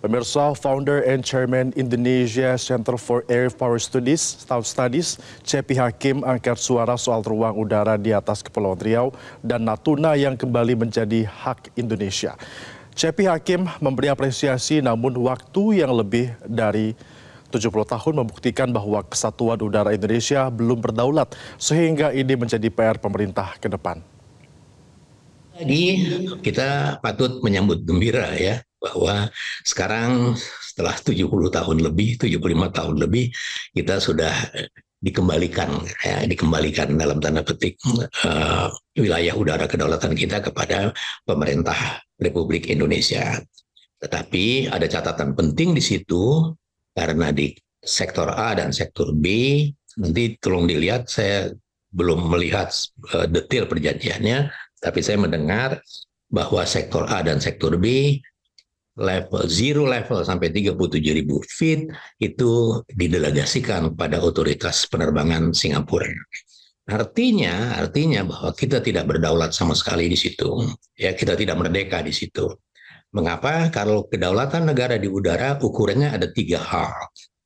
Pemirsa, founder and chairman Indonesia Center for Air Power Studies, Staff Studies, Cepi Hakim angkat suara soal ruang udara di atas Kepulauan Riau dan Natuna yang kembali menjadi hak Indonesia. Cepi Hakim memberi apresiasi namun waktu yang lebih dari 70 tahun membuktikan bahwa kesatuan udara Indonesia belum berdaulat sehingga ini menjadi PR pemerintah ke depan. Jadi kita patut menyambut gembira ya bahwa sekarang setelah 70 tahun lebih, 75 tahun lebih, kita sudah dikembalikan, ya, dikembalikan dalam tanda petik uh, wilayah udara kedaulatan kita kepada pemerintah Republik Indonesia. Tetapi ada catatan penting di situ karena di sektor A dan sektor B nanti tolong dilihat saya belum melihat uh, detail perjanjiannya, tapi saya mendengar bahwa sektor A dan sektor B level zero level sampai ribu feet itu didelegasikan pada otoritas penerbangan Singapura. Artinya, artinya bahwa kita tidak berdaulat sama sekali di situ. Ya, kita tidak merdeka di situ. Mengapa? Kalau kedaulatan negara di udara ukurannya ada tiga hal.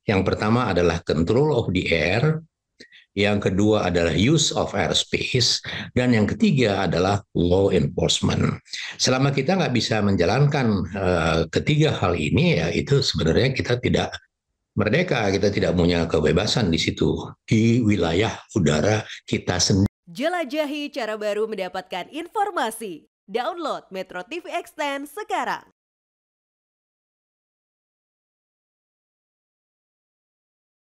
Yang pertama adalah control of the air, yang kedua adalah use of airspace, dan yang ketiga adalah law enforcement. Selama kita nggak bisa menjalankan uh, ketiga hal ini, ya itu sebenarnya kita tidak merdeka, kita tidak punya kebebasan di situ di wilayah udara kita sendiri. Jelajahi cara baru mendapatkan informasi. Download Metro TV Extend sekarang.